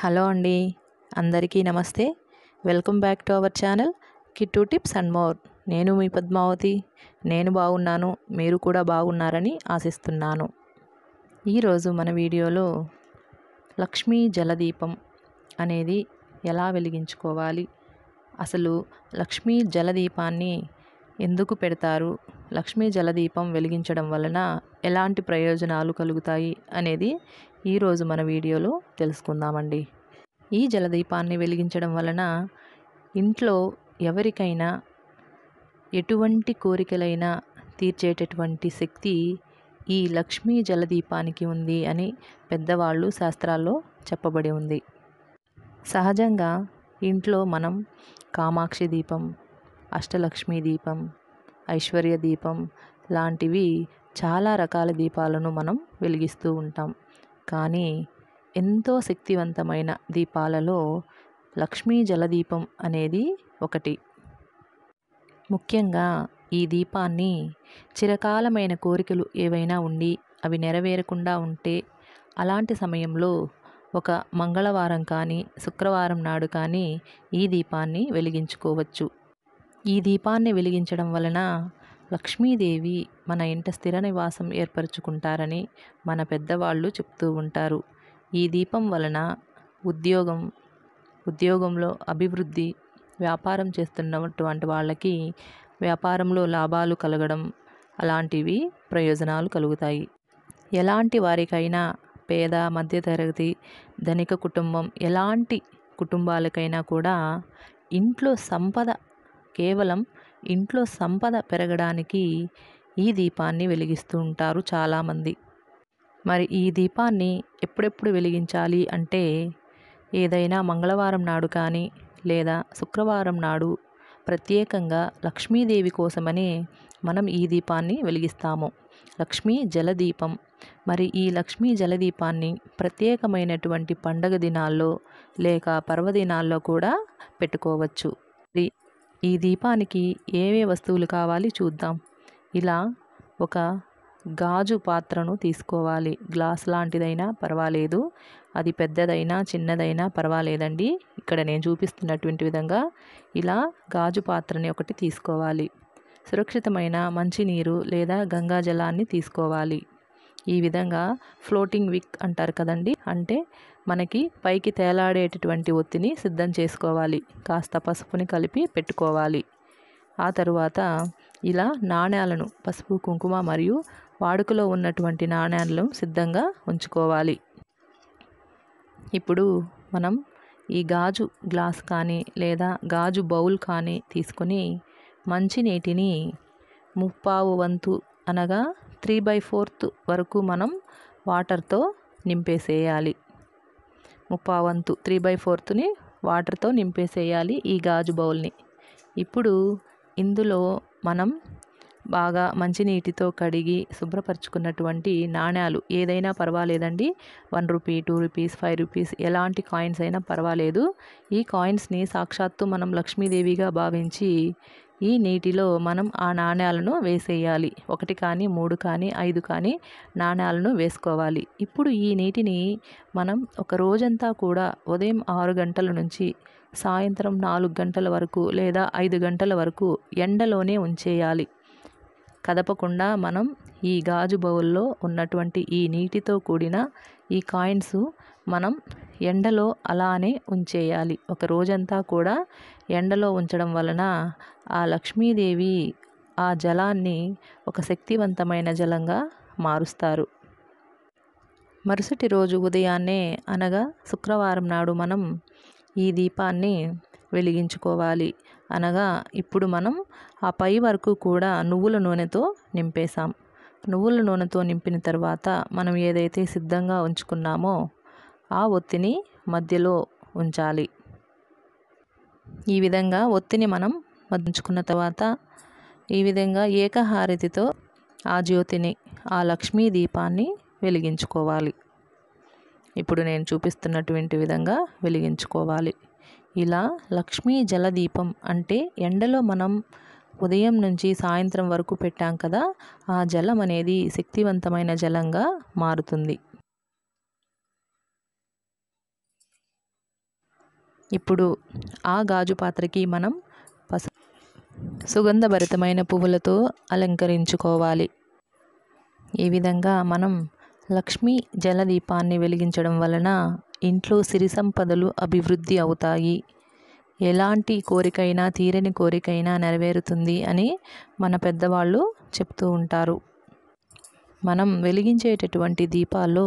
hello అండి అందరికీ నమస్తే welcome back to our channel Kittu tips and more నేను మీ పద్మావతి నేను బాగున్నాను మీరు కూడా బాగున్నారని ఆశిస్తున్నాను ఈరోజు మన వీడియోలో లక్ష్మీ జలదీపం అనేది ఎలా వెలిగించుకోవాలి అసలు లక్ష్మీ జలదీపాన్ని ఎందుకు పెడతారు లక్ష్మీ జలదీపం వెలిగించడం వలన ఎలాంటి ప్రయోజనాలు కలుగుతాయి అనేది ఈరోజు మన వీడియోలో తెలుసుకుందామండి ఈ జలదీపాన్ని వెలిగించడం వలన ఇంట్లో ఎవరికైనా ఎటువంటి కోరికలైనా తీర్చేటటువంటి శక్తి ఈ లక్ష్మీ జలదీపానికి ఉంది అని పెద్దవాళ్ళు శాస్త్రాల్లో చెప్పబడి ఉంది సహజంగా ఇంట్లో మనం కామాక్షి దీపం అష్టలక్ష్మీ దీపం ఐశ్వర్య దీపం లాంటివి చాలా రకాల దీపాలను మనం వెలిగిస్తూ ఉంటాం కానీ ఎంతో శక్తివంతమైన దీపాలలో లక్ష్మీ జలదీపం అనేది ఒకటి ముఖ్యంగా ఈ దీపాన్ని చిరకాలమైన కోరికలు ఏవైనా ఉండి అవి నెరవేరకుండా ఉంటే అలాంటి సమయంలో ఒక మంగళవారం కానీ శుక్రవారం నాడు కానీ ఈ దీపాన్ని వెలిగించుకోవచ్చు ఈ దీపాన్ని వెలిగించడం వలన లక్ష్మీదేవి మన ఇంట స్థిర నివాసం ఏర్పరచుకుంటారని మన పెద్దవాళ్ళు చెప్తూ ఉంటారు ఈ దీపం వలన ఉద్యోగం ఉద్యోగంలో అభివృద్ధి వ్యాపారం చేస్తున్నటువంటి వాళ్ళకి వ్యాపారంలో లాభాలు కలగడం అలాంటివి ప్రయోజనాలు కలుగుతాయి ఎలాంటి వారికైనా పేద మధ్యతరగతి ధనిక కుటుంబం ఎలాంటి కుటుంబాలకైనా కూడా ఇంట్లో సంపద కేవలం ఇంట్లో సంపద పెరగడానికి ఈ దీపాన్ని వెలిగిస్తూ ఉంటారు చాలామంది మరి ఈ దీపాన్ని ఎప్పుడెప్పుడు వెలిగించాలి అంటే ఏదైనా మంగళవారం నాడు కానీ లేదా శుక్రవారం నాడు ప్రత్యేకంగా లక్ష్మీదేవి కోసమని మనం ఈ దీపాన్ని వెలిగిస్తాము లక్ష్మీ జలదీపం మరి ఈ లక్ష్మీ జలదీపాన్ని ప్రత్యేకమైనటువంటి పండగ దినాల్లో లేక పర్వదినాల్లో కూడా పెట్టుకోవచ్చు ఈ దీపానికి ఏవే వస్తువులు కావాలి చూద్దాం ఇలా ఒక గాజు పాత్రను తీసుకోవాలి గ్లాస్ లాంటిదైనా పర్వాలేదు అది పెద్దదైనా చిన్నదైనా పర్వాలేదండి ఇక్కడ నేను చూపిస్తున్నటువంటి విధంగా ఇలా గాజు పాత్రని ఒకటి తీసుకోవాలి సురక్షితమైన మంచినీరు లేదా గంగా జలాన్ని తీసుకోవాలి ఈ విధంగా ఫ్లోటింగ్ విక్ అంటారు కదండి అంటే మనకి పైకి తేలాడేటటువంటి ఒత్తిని సిద్ధం చేసుకోవాలి కాస్త పసుపుని కలిపి పెట్టుకోవాలి ఆ తరువాత ఇలా నాణ్యాలను పసుపు కుంకుమ మరియు వాడుకలో ఉన్నటువంటి నాణ్యాలను సిద్ధంగా ఉంచుకోవాలి ఇప్పుడు మనం ఈ గాజు గ్లాస్ కానీ లేదా గాజు బౌల్ కానీ తీసుకొని మంచినీటిని ముప్పావు వంతు అనగా త్రీ బై ఫోర్త్ వరకు మనం వాటర్తో నింపేసేయాలి ముప్పా వంతు త్రీ బై ఫోర్త్ని వాటర్తో నింపేసేయాలి ఈ గాజు బౌల్ని ఇప్పుడు ఇందులో మనం బాగా మంచినీటితో కడిగి శుభ్రపరచుకున్నటువంటి నాణ్యాలు ఏదైనా పర్వాలేదండి one rupee two rupees five rupees ఎలాంటి కాయిన్స్ అయినా పర్వాలేదు ఈ కాయిన్స్ని సాక్షాత్తు మనం లక్ష్మీదేవిగా భావించి ఈ నీటిలో మనం ఆ నాణ్యాలను వేసేయాలి ఒకటి కానీ మూడు కానీ ఐదు కానీ నాణ్యాలను వేసుకోవాలి ఇప్పుడు ఈ నీటిని మనం ఒక రోజంతా కూడా ఉదయం ఆరు గంటల నుంచి సాయంత్రం నాలుగు గంటల వరకు లేదా ఐదు గంటల వరకు ఎండలోనే ఉంచేయాలి కదపకుండా మనం ఈ గాజు బౌల్లో ఉన్నటువంటి ఈ నీటితో కూడిన ఈ కాయిన్స్ మనం ఎండలో అలానే ఉంచేయాలి ఒక రోజంతా కూడా ఎండలో ఉంచడం వలన ఆ లక్ష్మీదేవి ఆ జలాన్ని ఒక శక్తివంతమైన జలంగా మారుస్తారు మరుసటి రోజు ఉదయాన్నే అనగా శుక్రవారం నాడు మనం ఈ దీపాన్ని వెలిగించుకోవాలి అనగా ఇప్పుడు మనం ఆ పై వరకు కూడా నువ్వుల నూనెతో నింపేశాం నువ్వుల నూనెతో నింపిన తర్వాత మనం ఏదైతే సిద్ధంగా ఉంచుకున్నామో ఆ ఒత్తిని మధ్యలో ఉంచాలి ఈ విధంగా ఒత్తిని మనం మద్దించుకున్న తర్వాత ఈ విధంగా ఏకహారతితో ఆ జ్యోతిని ఆ లక్ష్మీ దీపాన్ని వెలిగించుకోవాలి ఇప్పుడు నేను చూపిస్తున్నటువంటి విధంగా వెలిగించుకోవాలి ఇలా లక్ష్మీ జలదీపం అంటే ఎండలో మనం ఉదయం నుంచి సాయంత్రం వరకు పెట్టాం కదా ఆ జలం అనేది శక్తివంతమైన జలంగా మారుతుంది ఇప్పుడు ఆ గాజు పాత్రకి మనం పస సుగంధభరితమైన పువ్వులతో అలంకరించుకోవాలి ఈ విధంగా మనం లక్ష్మీ జలదీపాన్ని వెలిగించడం వలన ఇంట్లో సిరి సంపదలు అభివృద్ధి అవుతాయి ఎలాంటి కోరికైనా తీరని కోరికైనా నెరవేరుతుంది అని మన పెద్దవాళ్ళు చెప్తూ ఉంటారు మనం వెలిగించేటటువంటి దీపాల్లో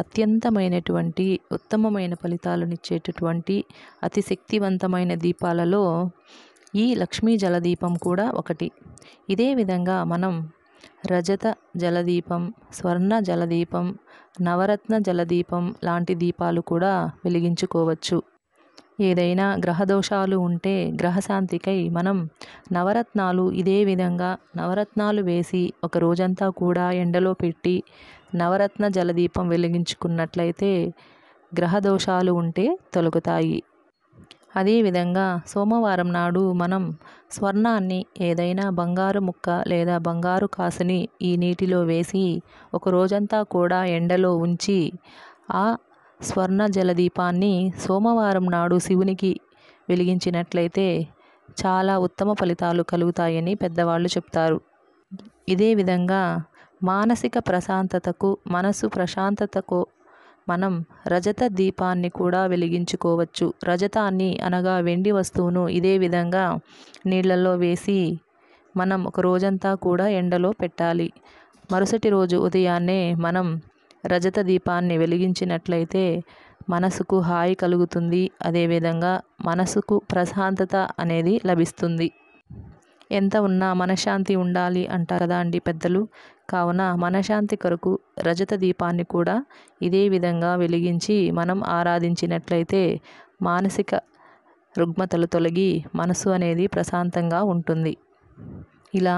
అత్యంతమైనటువంటి ఉత్తమమైన ఫలితాలనిచ్చేటటువంటి అతి శక్తివంతమైన దీపాలలో ఈ లక్ష్మీ జలదీపం కూడా ఒకటి ఇదే విధంగా మనం రజత జలదీపం స్వర్ణ జలదీపం నవరత్న జలదీపం లాంటి దీపాలు కూడా వెలిగించుకోవచ్చు ఏదైనా గ్రహదోషాలు ఉంటే గ్రహశాంతికై మనం నవరత్నాలు ఇదే విధంగా నవరత్నాలు వేసి ఒక రోజంతా కూడా ఎండలో పెట్టి నవరత్న జలదీపం వెలిగించుకున్నట్లయితే గ్రహదోషాలు ఉంటే తొలగుతాయి అదేవిధంగా సోమవారం నాడు మనం స్వర్ణాన్ని ఏదైనా బంగారు ముక్క లేదా బంగారు కాసుని ఈ నీటిలో వేసి ఒక రోజంతా కూడా ఎండలో ఉంచి ఆ స్వర్ణ జలదీపాన్ని సోమవారం నాడు శివునికి వెలిగించినట్లయితే చాలా ఉత్తమ ఫలితాలు కలుగుతాయని పెద్దవాళ్ళు చెప్తారు ఇదే విధంగా మానసిక ప్రశాంతతకు మనసు ప్రశాంతతకు మనం రజత దీపాన్ని కూడా వెలిగించుకోవచ్చు రజతాన్ని అనగా వెండి వస్తువును ఇదే విధంగా నీళ్లలో వేసి మనం ఒక రోజంతా కూడా ఎండలో పెట్టాలి మరుసటి రోజు ఉదయాన్నే మనం రజత దీపాన్ని వెలిగించినట్లయితే మనసుకు హాయి కలుగుతుంది అదేవిధంగా మనసుకు ప్రశాంతత అనేది లభిస్తుంది ఎంత ఉన్నా మనశ్శాంతి ఉండాలి అంటారు కదా అండి పెద్దలు కావున మనశ్శాంతి కొరకు రజత దీపాన్ని కూడా ఇదే విధంగా వెలిగించి మనం ఆరాధించినట్లయితే మానసిక రుగ్మతలు తొలగి మనసు అనేది ప్రశాంతంగా ఉంటుంది ఇలా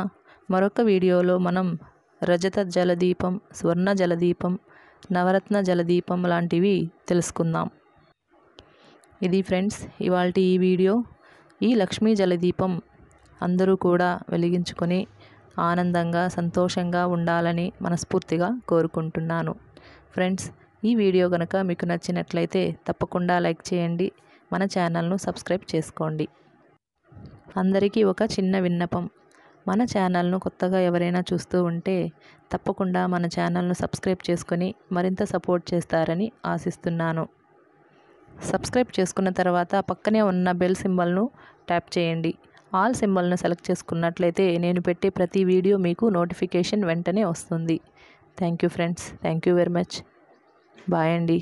మరొక వీడియోలో మనం రజత జలదీపం స్వర్ణ జలదీపం నవరత్న జలదీపం లాంటివి తెలుసుకుందాం ఇది ఫ్రెండ్స్ ఇవాళ ఈ వీడియో ఈ లక్ష్మీ జలదీపం అందరూ కూడా వెలిగించుకొని ఆనందంగా సంతోషంగా ఉండాలని మనస్ఫూర్తిగా కోరుకుంటున్నాను ఫ్రెండ్స్ ఈ వీడియో కనుక మీకు నచ్చినట్లయితే తప్పకుండా లైక్ చేయండి మన ఛానల్ను సబ్స్క్రైబ్ చేసుకోండి అందరికీ ఒక చిన్న విన్నపం మన ఛానల్ను కొత్తగా ఎవరైనా చూస్తూ ఉంటే తప్పకుండా మన ఛానల్ను సబ్స్క్రైబ్ చేసుకొని మరింత సపోర్ట్ చేస్తారని ఆశిస్తున్నాను సబ్స్క్రైబ్ చేసుకున్న తర్వాత పక్కనే ఉన్న బెల్ సింబల్ను ట్యాప్ చేయండి ఆల్ సింబల్ను సెలెక్ట్ చేసుకున్నట్లయితే నేను పెట్టే ప్రతి వీడియో మీకు నోటిఫికేషన్ వెంటనే వస్తుంది thank you friends thank you very much bye అండి